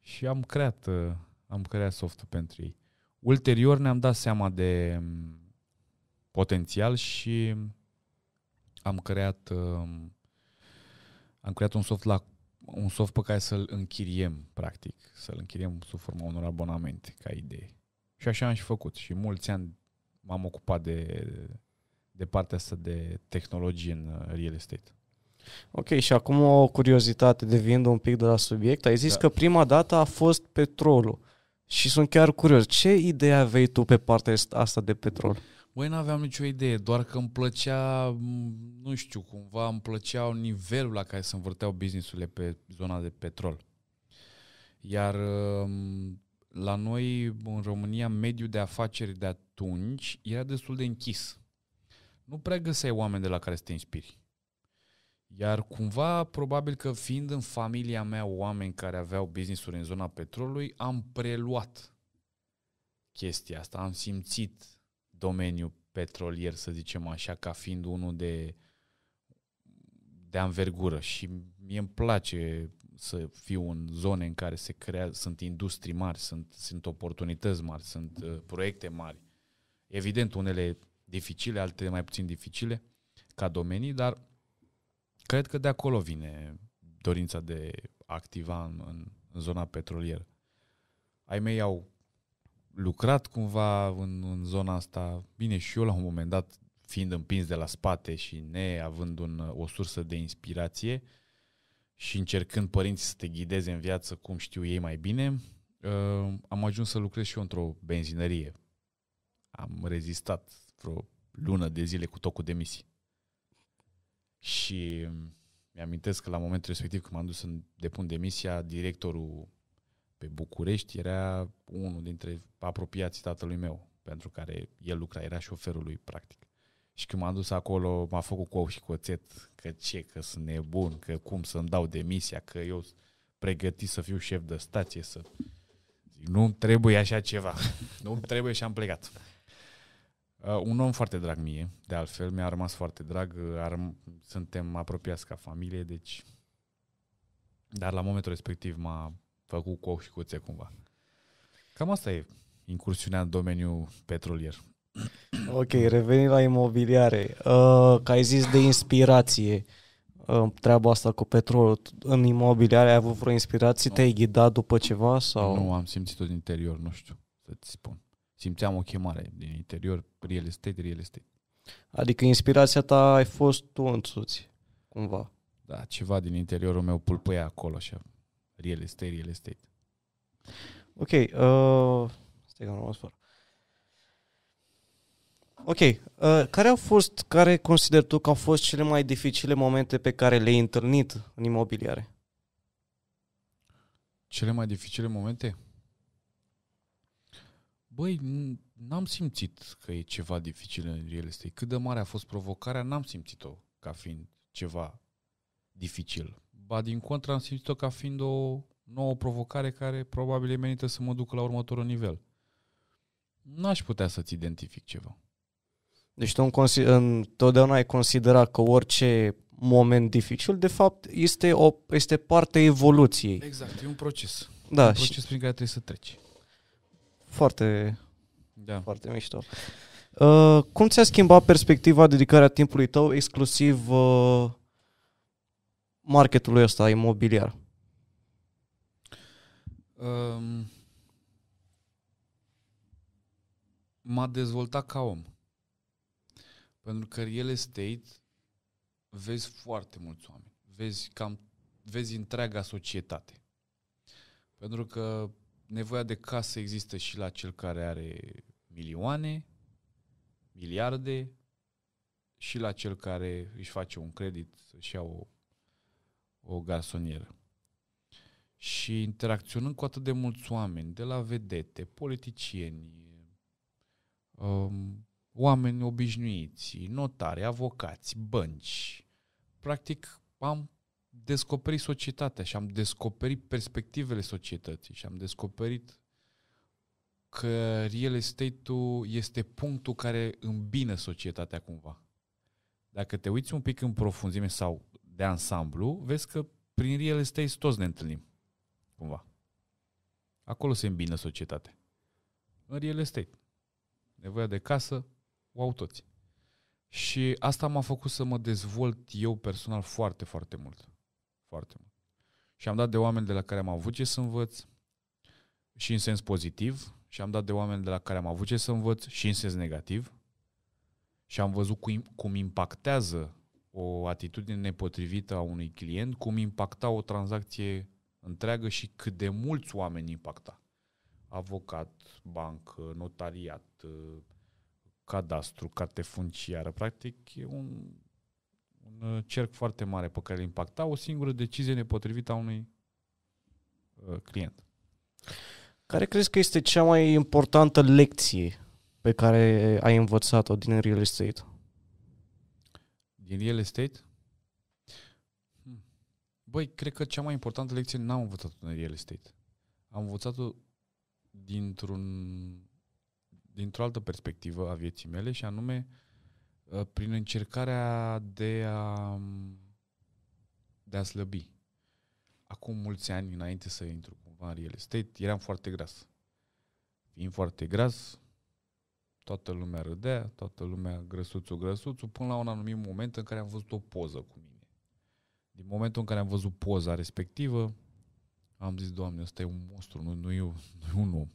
Speaker 1: și am creat, uh, am creat soft pentru ei. Ulterior ne-am dat seama de um, potențial și am creat um, am creat un soft la un soft pe care să-l închiriem, practic, să-l închiriem sub forma unor abonamente, ca idee. Și așa am și făcut. Și mulți ani m-am ocupat de de partea asta de tehnologie în uh, real estate.
Speaker 2: Ok, și acum o curiozitate, devind un pic de la subiect. Ai zis da. că prima dată a fost petrolul. Și sunt chiar curios, ce idee aveai tu pe partea asta de petrol?
Speaker 1: Băi, n-aveam nicio idee, doar că îmi plăcea, nu știu, cumva îmi plăcea nivelul la care se învârteau businessurile pe zona de petrol. Iar um, la noi, în România, mediul de afaceri de atunci era destul de închis nu prea găseai oameni de la care să te inspiri. Iar cumva, probabil că fiind în familia mea oameni care aveau business-uri în zona petrolului, am preluat chestia asta, am simțit domeniul petrolier, să zicem așa, ca fiind unul de, de anvergură și mie îmi place să fiu în zone în care se creează, sunt industrii mari, sunt, sunt oportunități mari, sunt uh, proiecte mari. Evident, unele dificile, altele mai puțin dificile ca domenii, dar cred că de acolo vine dorința de a activa în, în, zona petrolieră. Ai mei au lucrat cumva în, în zona asta, bine și eu la un moment dat, fiind împins de la spate și neavând un, o sursă de inspirație și încercând părinții să te ghideze în viață cum știu ei mai bine, uh, am ajuns să lucrez și eu într-o benzinărie. Am rezistat vreo lună de zile cu tot cu demisii. Și mi-amintesc că la momentul respectiv când m-am dus să depun demisia, directorul pe București era unul dintre apropiații tatălui meu, pentru care el lucra, era șoferul lui, practic. Și când m-am dus acolo, m-a făcut cu ou și cu oțet, că ce, că sunt nebun, că cum să-mi dau demisia, că eu pregătit să fiu șef de stație, să... nu-mi trebuie așa ceva, <laughs> nu-mi trebuie și am plecat. Uh, un om foarte drag mie, de altfel, mi-a rămas foarte drag, uh, ar, suntem apropiați ca familie, deci... Dar la momentul respectiv m-a făcut cu ochi și cuțe cumva. Cam asta e incursiunea în domeniul petrolier. <coughs>
Speaker 2: Ok, revenim la imobiliare. Uh, ca ai zis de inspirație, uh, treaba asta cu petrolul. În imobiliare ai avut vreo inspirație? No. Te-ai ghidat după ceva? sau? Nu,
Speaker 1: am simțit-o din interior, nu știu să-ți spun simțeam o chemare din interior, real estate,
Speaker 2: real estate. Adică inspirația ta ai fost tu însuți, cumva.
Speaker 1: Da, ceva din interiorul meu pulpăia acolo așa. Real estate, real estate.
Speaker 2: Ok. Uh, stai că am rămas fără. Ok. Uh, care au fost, care consider tu că au fost cele mai dificile momente pe care le-ai întâlnit în imobiliare?
Speaker 1: Cele mai dificile momente? băi, n-am simțit că e ceva dificil în real estate. Cât de mare a fost provocarea, n-am simțit-o ca fiind ceva dificil. Ba, din contră, am simțit-o ca fiind o nouă provocare care probabil e menită să mă ducă la următorul nivel. N-aș putea să-ți identific ceva.
Speaker 2: Deci tu întotdeauna ai considerat că orice moment dificil, de fapt, este, o, este partea evoluției.
Speaker 1: Exact, e un proces. Da, un proces și... prin care trebuie
Speaker 2: să treci. Foarte, da. foarte mișto. Uh, cum ți-a schimbat perspectiva dedicarea timpului tău exclusiv uh, marketului ăsta imobiliar?
Speaker 1: Um, m-a dezvoltat ca om. Pentru că real estate vezi foarte mulți oameni. Vezi cam vezi întreaga societate. Pentru că nevoia de casă există și la cel care are milioane, miliarde, și la cel care își face un credit și ia o, o garsonieră. Și interacționând cu atât de mulți oameni, de la vedete, politicieni, um, oameni obișnuiți, notari, avocați, bănci, practic am descoperit societatea și am descoperit perspectivele societății și am descoperit că real estate-ul este punctul care îmbină societatea cumva. Dacă te uiți un pic în profunzime sau de ansamblu, vezi că prin real estate toți ne întâlnim, cumva. Acolo se îmbină societatea. În real estate. Nevoia de casă, o au toți. Și asta m-a făcut să mă dezvolt eu personal foarte, foarte mult. Foarte mult. Și am dat de oameni de la care am avut ce să învăț și în sens pozitiv și am dat de oameni de la care am avut ce să învăț și în sens negativ și am văzut cum, cum impactează o atitudine nepotrivită a unui client, cum impacta o tranzacție întreagă și cât de mulți oameni impacta. Avocat, bancă, notariat, cadastru, carte funciară, practic e un un uh, cerc foarte mare pe care îl impacta o singură decizie nepotrivită a unui uh, client.
Speaker 2: Care crezi că este cea mai importantă lecție pe care ai învățat-o din real estate?
Speaker 1: Din real estate? Hmm. Băi, cred că cea mai importantă lecție n-am învățat-o din real estate. Am învățat-o dintr-un, dintr-o altă perspectivă a vieții mele și anume uh, Uh, prin încercarea de a, um, de a slăbi. Acum mulți ani, înainte să intru cumva în real estate, eram foarte gras. Fiind foarte gras, toată lumea râdea, toată lumea grăsuțul, grăsuțul, până la un anumit moment în care am văzut o poză cu mine. Din momentul în care am văzut poza respectivă, am zis, Doamne, ăsta e un monstru, nu, nu, e, nu e un om.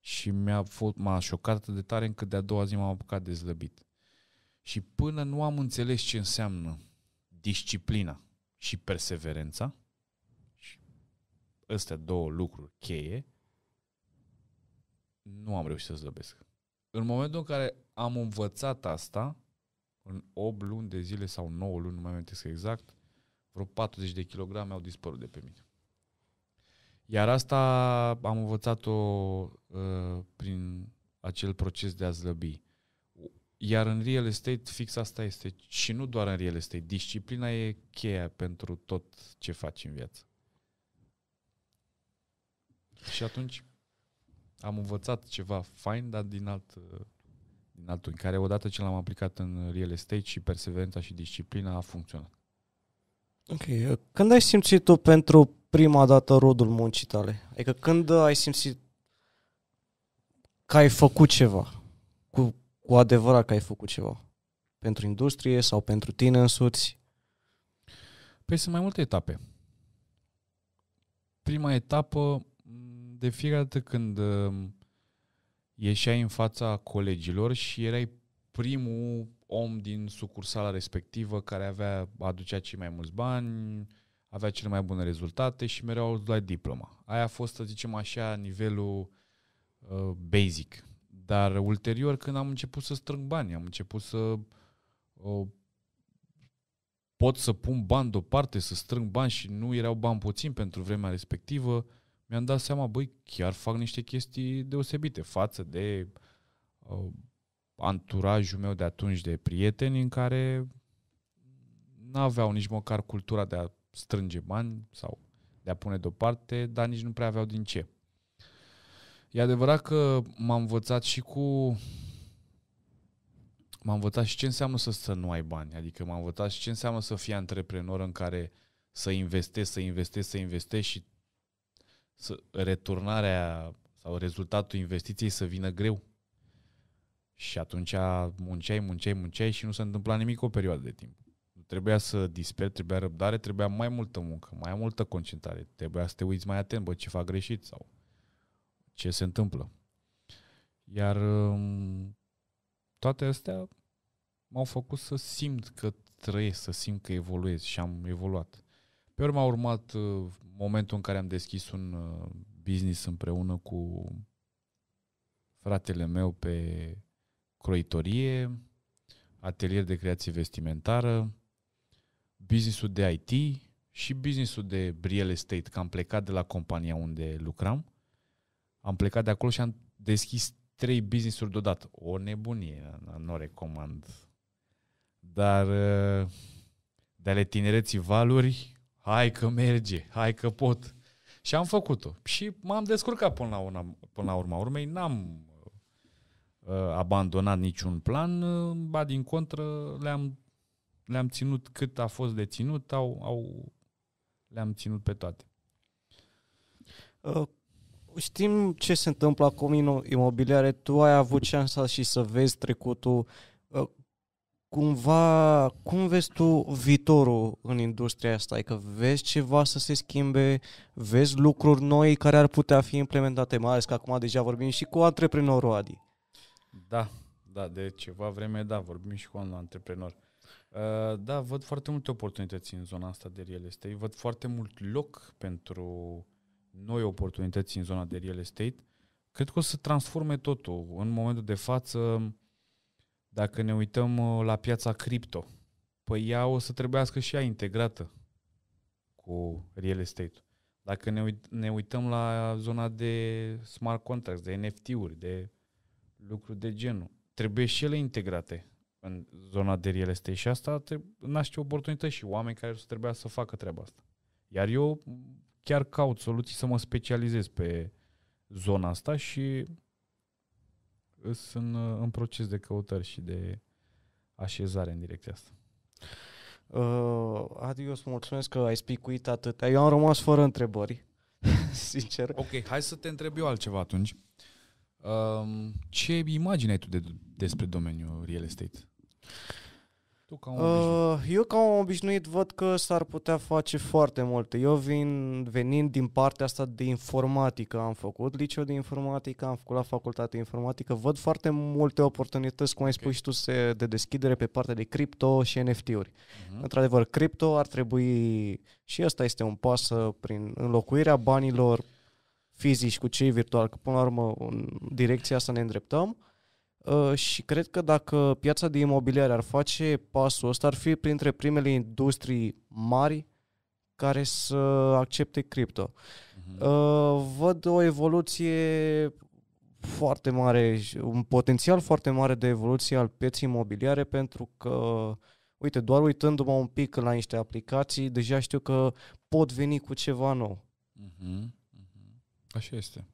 Speaker 1: Și mi-a fost, m-a șocat atât de tare încât de-a doua zi m-am apucat de slăbit. Și până nu am înțeles ce înseamnă disciplina și perseverența, și astea două lucruri cheie, nu am reușit să slăbesc. În momentul în care am învățat asta, în 8 luni de zile sau 9 luni, nu mai amintesc exact, vreo 40 de kilograme au dispărut de pe mine. Iar asta am învățat-o uh, prin acel proces de a slăbi. Iar în real estate fix asta este. Și nu doar în real estate. Disciplina e cheia pentru tot ce faci în viață. Și atunci am învățat ceva fain, dar din alt, din altul, în care odată ce l-am aplicat în real estate și perseverența și disciplina a funcționat.
Speaker 2: Ok. Când ai simțit tu pentru prima dată rodul muncii tale? Adică când ai simțit că ai făcut ceva cu cu adevărat că ai făcut ceva? Pentru industrie sau pentru tine însuți? Păi sunt
Speaker 1: mai multe etape. Prima etapă, mm, de fiecare dată când um, ieșeai în fața colegilor și erai primul om din sucursala respectivă care avea, aducea cei mai mulți bani, avea cele mai bune rezultate și mereu la diploma. Aia a fost, să zicem așa, nivelul uh, basic, dar ulterior, când am început să strâng bani, am început să pot să pun bani deoparte, să strâng bani și nu erau bani puțin pentru vremea respectivă, mi-am dat seama, băi, chiar fac niște chestii deosebite față de uh, anturajul meu de atunci de prieteni în care n-aveau nici măcar cultura de a strânge bani sau de a pune deoparte, dar nici nu prea aveau din ce. E adevărat că m-am învățat și cu... M-am învățat și ce înseamnă să, să nu ai bani. Adică m-am învățat și ce înseamnă să fii antreprenor în care să investești, să investești, să investești și să, returnarea sau rezultatul investiției să vină greu. Și atunci munceai, munceai, munceai și nu se întâmpla nimic o perioadă de timp. Trebuia să disperi, trebuia răbdare, trebuia mai multă muncă, mai multă concentrare. Trebuia să te uiți mai atent, bă, ce fac greșit sau ce se întâmplă. Iar um, toate astea m-au făcut să simt că trăiesc, să simt că evoluez și am evoluat. Pe urmă a urmat uh, momentul în care am deschis un uh, business împreună cu fratele meu pe croitorie, atelier de creație vestimentară, businessul de IT și businessul de real estate, că am plecat de la compania unde lucram am plecat de acolo și am deschis trei business-uri deodată. O nebunie, nu recomand. Dar eh, de ale tinereții valuri, hai că merge, hai că pot. Și am făcut-o. Și m-am descurcat până la, una, până la urma urmei. N-am uh, abandonat niciun plan, uh, ba din contră le-am, le-am ținut cât a fost de ținut, au, au, le-am ținut pe toate.
Speaker 2: Uh, știm ce se întâmplă acum imobiliare, tu ai avut șansa și să vezi trecutul. Ă, cumva, cum vezi tu viitorul în industria asta? Adică vezi ceva să se schimbe, vezi lucruri noi care ar putea fi implementate, mai ales că acum deja vorbim și cu antreprenorul Adi.
Speaker 1: Da, da, de ceva vreme, da, vorbim și cu un antreprenor. Uh, da, văd foarte multe oportunități în zona asta de real estate, văd foarte mult loc pentru noi oportunități în zona de real estate, cred că o să transforme totul. În momentul de față, dacă ne uităm uh, la piața cripto, păi ea o să trebuiască și ea integrată cu real estate Dacă ne, uit- ne uităm la zona de smart contracts, de NFT-uri, de lucruri de genul, trebuie și ele integrate în zona de real estate și asta naște oportunități și oameni care o să trebuia să facă treaba asta. Iar eu chiar caut soluții să mă specializez pe zona asta și sunt în, proces de căutări și de așezare în direcția asta.
Speaker 2: Uh, Adi, eu mulțumesc că ai spicuit atât. Eu am rămas fără întrebări,
Speaker 1: <laughs> sincer. Ok, hai să te întreb eu altceva atunci. Uh, ce imagine ai tu de, despre domeniul real estate? tu ca un uh,
Speaker 2: obișnuit? Eu ca un obișnuit văd că s-ar putea face foarte multe. Eu vin, venind din partea asta de informatică, am făcut liceu de informatică, am făcut la facultate informatică, văd foarte multe oportunități, cum ai okay. și tu, se, de deschidere pe partea de cripto și NFT-uri. Uh-huh. Mhm. Într-adevăr, cripto ar trebui, și asta este un pas uh, prin înlocuirea banilor fizici cu cei virtuali, că până la urmă în direcția asta ne îndreptăm, uh, Uh, și cred că dacă piața de imobiliare ar face pasul ăsta, ar fi printre primele industrii mari care să accepte cripto. Uh-huh. Văd o evoluție foarte mare, un potențial foarte mare de evoluție al pieței imobiliare pentru că, uite, doar uitându-mă un pic la niște aplicații, deja știu că pot veni cu ceva nou. Uh-huh. Uh-huh. Așa este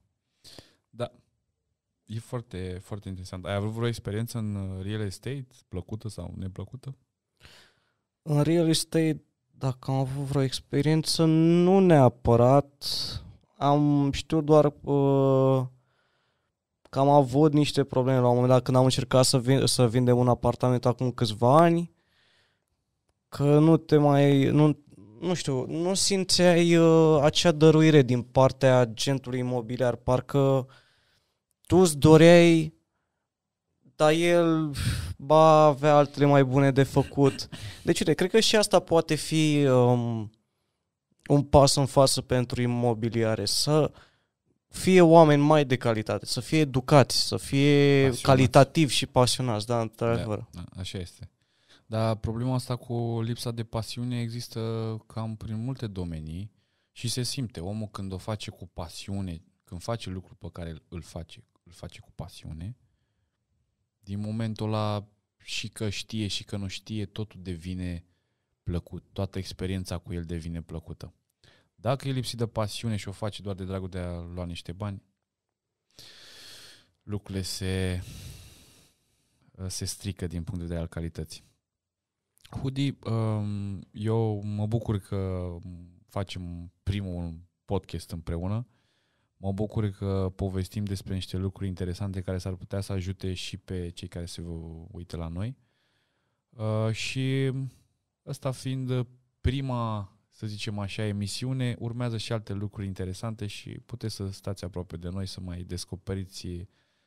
Speaker 1: e foarte, foarte interesant. Ai avut vreo experiență în uh, real estate, plăcută sau neplăcută?
Speaker 2: În real estate, dacă am avut vreo experiență, nu neapărat. Am știut doar uh, că am avut niște probleme la un moment dat când am încercat să, vin, să vindem un apartament acum câțiva ani, că nu te mai, nu, nu știu, nu simțeai uh, acea dăruire din partea agentului imobiliar, parcă tu îți doreai, dar el ba, avea altele mai bune de făcut. Deci, de cred că și asta poate fi um, un pas în față pentru imobiliare, să fie oameni mai de calitate, să fie educați, să fie pasionați. calitativ și pasionați, da, într-adevăr. Da,
Speaker 1: da, așa este. Dar problema asta cu lipsa de pasiune există cam prin multe domenii și se simte. Omul când o face cu pasiune, când face lucrul pe care îl face, îl face cu pasiune, din momentul ăla și că știe și că nu știe, totul devine plăcut, toată experiența cu el devine plăcută. Dacă e lipsit de pasiune și o face doar de dragul de a lua niște bani, lucrurile se, se strică din punct de vedere al calității. Hudi, um, eu mă bucur că facem primul podcast împreună. Mă bucur că povestim despre niște lucruri interesante care s-ar putea să ajute și pe cei care se uită la noi. Uh, și asta fiind prima, să zicem așa, emisiune, urmează și alte lucruri interesante și puteți să stați aproape de noi să mai descoperiți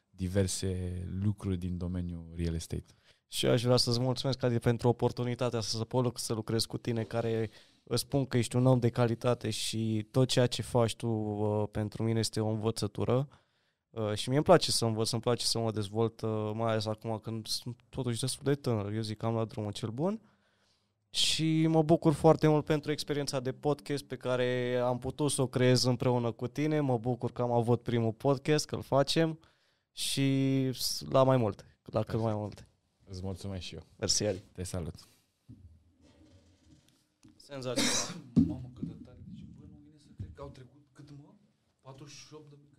Speaker 1: diverse lucruri din domeniul real estate.
Speaker 2: Și aș vrea să-ți mulțumesc, Adi, pentru oportunitatea să, să să lucrez cu tine, care îți spun că ești un om de calitate și tot ceea ce faci tu uh, pentru mine este o învățătură uh, și mie îmi place să învăț, îmi place să mă dezvolt, uh, mai ales acum când sunt totuși destul de tânăr, eu zic că am la drumul cel bun și mă bucur foarte mult pentru experiența de podcast pe care am putut să o creez împreună cu tine, mă bucur că am avut primul podcast, că îl facem și la mai multe, la cât mai multe. Îți mulțumesc și eu. Mersi, Te salut. Senzațional.
Speaker 1: Mamă, cât de tare. Deci, bă, nu vine să cred că au trecut cât, mă? 48 de minute.